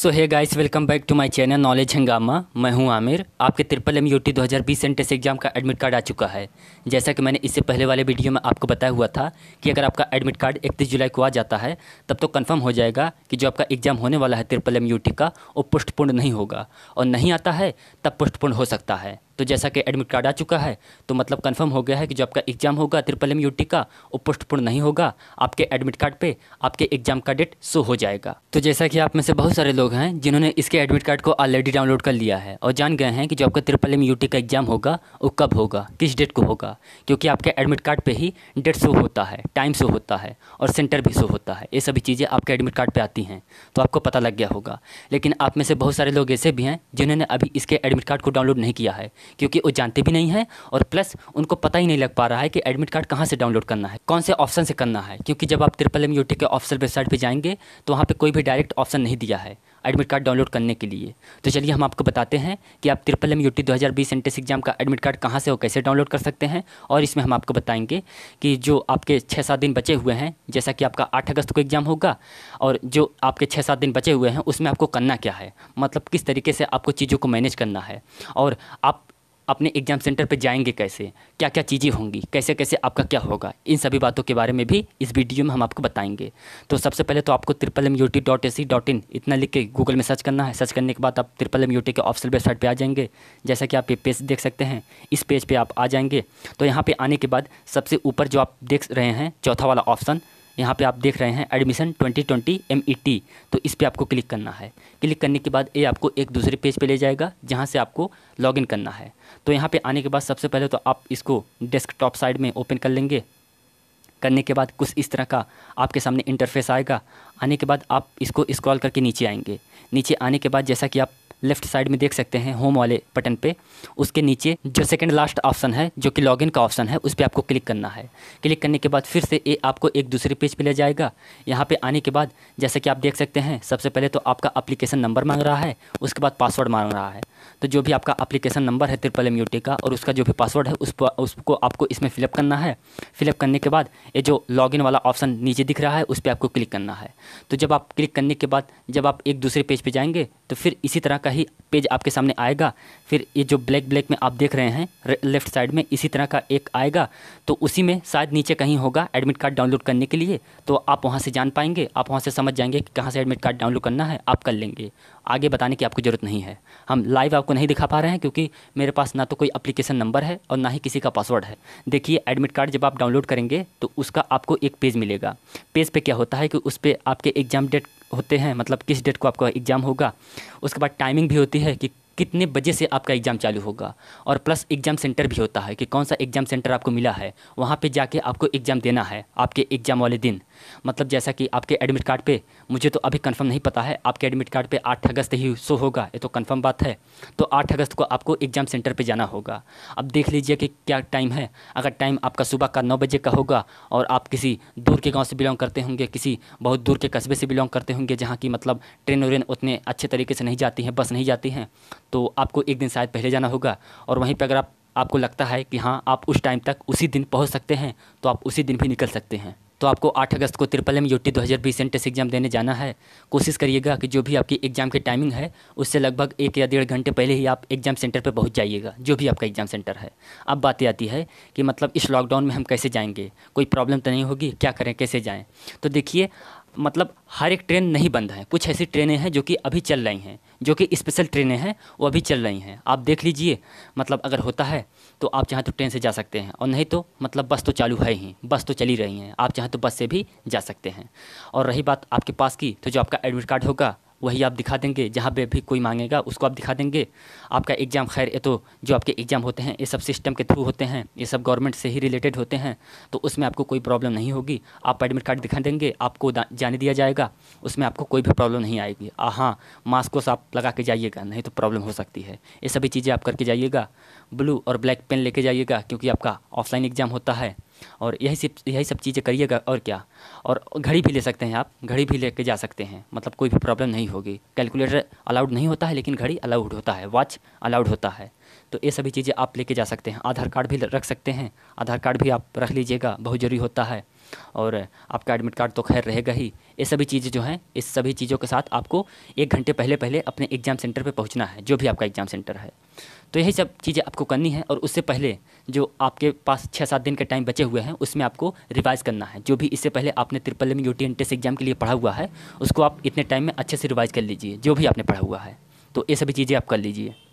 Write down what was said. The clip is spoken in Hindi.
सो है guys welcome back to my channel knowledge Hungama मैं हूं आमिर आपके ट्रिपल एम यू टी दो हज़ार बीस एग्जाम का एडमिट कार्ड आ चुका है जैसा कि मैंने इससे पहले वाले वीडियो में आपको बताया हुआ था कि अगर आपका एडमिट कार्ड इकतीस जुलाई को आ जाता है तब तो कंफर्म हो जाएगा कि जो आपका एग्जाम होने वाला है ट्रिपल एम यू टी का वो पुष्टपूर्ण नहीं होगा और नहीं आता है तब पुष्टपूर्ण हो सकता है तो जैसा कि एडमिट कार्ड आ चुका है तो मतलब कन्फर्म हो गया है कि जो आपका एग्ज़ाम होगा ट्रिपल एम यू टी का वो पुष्टपूर्ण नहीं होगा आपके एडमिट कार्ड पर आपके एग्ज़ाम का डेट शो हो जाएगा तो जैसा कि आप में से बहुत सारे लोग हैं जिन्होंने इसके एडमिट कार्ड को ऑलरेडी डाउनलोड कर लिया है और जान गए हैं कि जो आपका ट्रिपल एम यू टी का एग्ज़ाम होगा वो कब होगा किस डेट को होगा क्योंकि आपके एडमिट कार्ड पर ही डेट शो होता है टाइम शो होता है और सेंटर भी शो होता है ये सभी चीज़ें आपके एडमिट कार्ड पर आती हैं तो आपको पता लग गया होगा लेकिन आप में से बहुत सारे लोग ऐसे भी हैं जिन्होंने अभी इसके एडमिट कार्ड को डाउनलोड नहीं किया है क्योंकि वो जानते भी नहीं हैं और प्लस उनको पता ही नहीं लग पा रहा है कि एडमिट कार्ड कहाँ से डाउनलोड करना है कौन से ऑप्शन से करना है क्योंकि जब आप ट्रिपल एम के ऑफिसल वेबसाइट पर जाएंगे तो वहाँ पर कोई भी डायरेक्ट ऑप्शन नहीं दिया है एडमिट कार्ड डाउनलोड करने के लिए तो चलिए हम आपको बताते हैं कि आप ट्रिपल एम यू टी दो हज़ार बीस एंटेस एग्जाम का एडमिट कार्ड कहाँ से और कैसे डाउनलोड कर सकते हैं और इसमें हम आपको बताएंगे कि जो आपके छः सात दिन बचे हुए हैं जैसा कि आपका आठ अगस्त को एग्ज़ाम होगा और जो आपके छः सात दिन बचे हुए हैं उसमें आपको करना क्या है मतलब किस तरीके से आपको चीज़ों को मैनेज करना है और आप अपने एग्ज़ाम सेंटर पर जाएंगे कैसे क्या क्या चीज़ें होंगी कैसे कैसे आपका क्या होगा इन सभी बातों के बारे में भी इस वीडियो में हम आपको बताएंगे तो सबसे पहले तो आपको triple M U T dot A C dot in इतना लिख के गूगल में सर्च करना है सर्च करने के बाद आप त्रिपल एम यू टी के ऑफिसल वेबसाइट पर आ जाएंगे जैसा कि आप ये पेज देख सकते हैं इस पेज पर आप आ जाएंगे तो यहाँ पर आने के बाद सबसे ऊपर जो आप देख रहे हैं चौथा वाला ऑप्शन यहाँ पे आप देख रहे हैं एडमिशन 2020 ट्वेंटी तो इस पर आपको क्लिक करना है क्लिक करने के बाद ये आपको एक दूसरे पेज पे ले जाएगा जहाँ से आपको लॉगिन करना है तो यहाँ पे आने के बाद सबसे पहले तो आप इसको डेस्कटॉप साइड में ओपन कर लेंगे करने के बाद कुछ इस तरह का आपके सामने इंटरफेस आएगा आने के बाद आप इसको स्क्रॉल करके नीचे आएंगे नीचे आने के बाद जैसा कि आप लेफ्ट साइड में देख सकते हैं होम वाले बटन पे उसके नीचे जो सेकंड लास्ट ऑप्शन है जो कि लॉगिन का ऑप्शन है उस पर आपको क्लिक करना है क्लिक करने के बाद फिर से ये आपको एक दूसरे पेज पे ले जाएगा यहाँ पे आने के बाद जैसे कि आप देख सकते हैं सबसे पहले तो आपका अप्लीकेशन नंबर मांग रहा है उसके बाद पासवर्ड मांग रहा है तो जो भी आपका अप्लीकेशन नंबर है त्रिपल एम का और उसका जो भी पासवर्ड है उस उसको आपको इसमें फिलअप करना है फिलअप करने के बाद ये जो लॉगिन वाला ऑप्शन नीचे दिख रहा है उस पर आपको क्लिक करना है तो जब आप क्लिक करने के बाद जब आप एक दूसरे पेज पर जाएंगे तो फिर इसी तरह का ही पेज आपके सामने आएगा फिर ये जो ब्लैक ब्लैक में आप देख रहे हैं लेफ्ट साइड में इसी तरह का एक आएगा तो उसी में शायद नीचे कहीं होगा एडमिट कार्ड डाउनलोड करने के लिए तो आप वहाँ से जान पाएंगे आप वहाँ से समझ जाएंगे कि कहाँ से एडमिट कार्ड डाउनलोड करना है आप कर लेंगे आगे बताने की आपको ज़रूरत नहीं है हम लाइव आपको नहीं दिखा पा रहे हैं क्योंकि मेरे पास ना तो कोई अप्लीकेशन नंबर है और ना ही किसी का पासवर्ड है देखिए एडमिट कार्ड जब आप डाउनलोड करेंगे तो उसका आपको एक पेज मिलेगा पेज पर क्या होता है कि उस पर आपके एग्ज़ाम डेट होते हैं मतलब किस डेट को आपका एग्ज़ाम होगा उसके बाद टाइमिंग भी होती है कि कितने बजे से आपका एग्ज़ाम चालू होगा और प्लस एग्ज़ाम सेंटर भी होता है कि कौन सा एग्ज़ाम सेंटर आपको मिला है वहाँ पे जाके आपको एग्ज़ाम देना है आपके एग्ज़ाम वाले दिन मतलब जैसा कि आपके एडमिट कार्ड पे मुझे तो अभी कंफर्म नहीं पता है आपके एडमिट कार्ड पे 8 अगस्त ही शो होगा ये तो कंफर्म बात है तो आठ अगस्त को आपको एग्ज़ाम सेंटर पर जाना होगा अब देख लीजिए कि क्या टाइम है अगर टाइम आपका सुबह का नौ बजे का होगा और आप किसी दूर के गाँव से बिलोंग करते होंगे किसी बहुत दूर के कस्बे से बिलोंग करते होंगे जहाँ की मतलब ट्रेन व्रेन उतने अच्छे तरीके से नहीं जाती हैं बस नहीं जाती हैं तो आपको एक दिन शायद पहले जाना होगा और वहीं पर अगर आप आपको लगता है कि हाँ आप उस टाइम तक उसी दिन पहुँच सकते हैं तो आप उसी दिन भी निकल सकते हैं तो आपको 8 अगस्त को त्रिपल एम यू टी दो हज़ार बीस एग्जाम देने जाना है कोशिश करिएगा कि जो भी आपकी एग्ज़ाम की टाइमिंग है उससे लगभग एक या डेढ़ घंटे पहले ही आप एग्ज़ाम सेंटर पर पहुंच जाइएगा जो भी आपका एग्ज़ाम सेंटर है अब बात यह आती है कि मतलब इस लॉकडाउन में हम कैसे जाएंगे कोई प्रॉब्लम तो नहीं होगी क्या करें कैसे जाएँ तो देखिए मतलब हर एक ट्रेन नहीं बंद है कुछ ऐसी ट्रेनें हैं जो कि अभी चल रही हैं जो कि स्पेशल ट्रेनें हैं वो अभी चल रही हैं आप देख लीजिए मतलब अगर होता है तो आप चाहें तो ट्रेन से जा सकते हैं और नहीं तो मतलब बस तो चालू है ही बस तो चली रही हैं आप चाहें तो बस से भी जा सकते हैं और रही बात आपके पास की तो जो आपका एडमिट कार्ड होगा वही आप दिखा देंगे जहाँ पे भी कोई मांगेगा उसको आप दिखा देंगे आपका एग्ज़ाम खैर ये तो जो आपके एग्ज़ाम होते हैं ये सब सिस्टम के थ्रू होते हैं ये सब गवर्नमेंट से ही रिलेटेड होते हैं तो उसमें आपको कोई प्रॉब्लम नहीं होगी आप एडमिट कार्ड दिखा देंगे आपको जाने दिया जाएगा उसमें आपको कोई भी प्रॉब्लम नहीं आएगी हाँ मास्क वास्क आप लगा के जाइएगा नहीं तो प्रॉब्लम हो सकती है ये सभी चीज़ें आप करके जाइएगा ब्लू और ब्लैक पेन लेके जाइएगा क्योंकि आपका ऑफलाइन एग्ज़ाम होता है और यही सब यही सब चीज़ें करिएगा और क्या और घड़ी भी ले सकते हैं आप घड़ी भी लेके जा सकते हैं मतलब कोई भी प्रॉब्लम नहीं होगी कैलकुलेटर अलाउड नहीं होता है लेकिन घड़ी अलाउड होता है वॉच अलाउड होता है तो ये सभी चीज़ें आप लेके जा सकते हैं आधार कार्ड भी रख सकते हैं आधार कार्ड भी आप रख लीजिएगा बहुत ज़रूरी होता है और आपका एडमिट कार्ड तो खैर रहेगा ही ये सभी चीज़ें जो हैं इस सभी चीज़ों के साथ आपको एक घंटे पहले पहले अपने एग्ज़ाम सेंटर पर पहुँचना है जो भी आपका एग्ज़ाम सेंटर है तो यही सब चीज़ें आपको करनी है और उससे पहले जो आपके पास छः सात दिन के टाइम बचे हुए हैं उसमें आपको रिवाइज़ करना है जो भी इससे पहले आपने triple M U T test exam के लिए पढ़ा हुआ है उसको आप इतने टाइम में अच्छे से रिवाइज़ कर लीजिए जो भी आपने पढ़ा हुआ है तो ये सभी चीज़ें आप कर लीजिए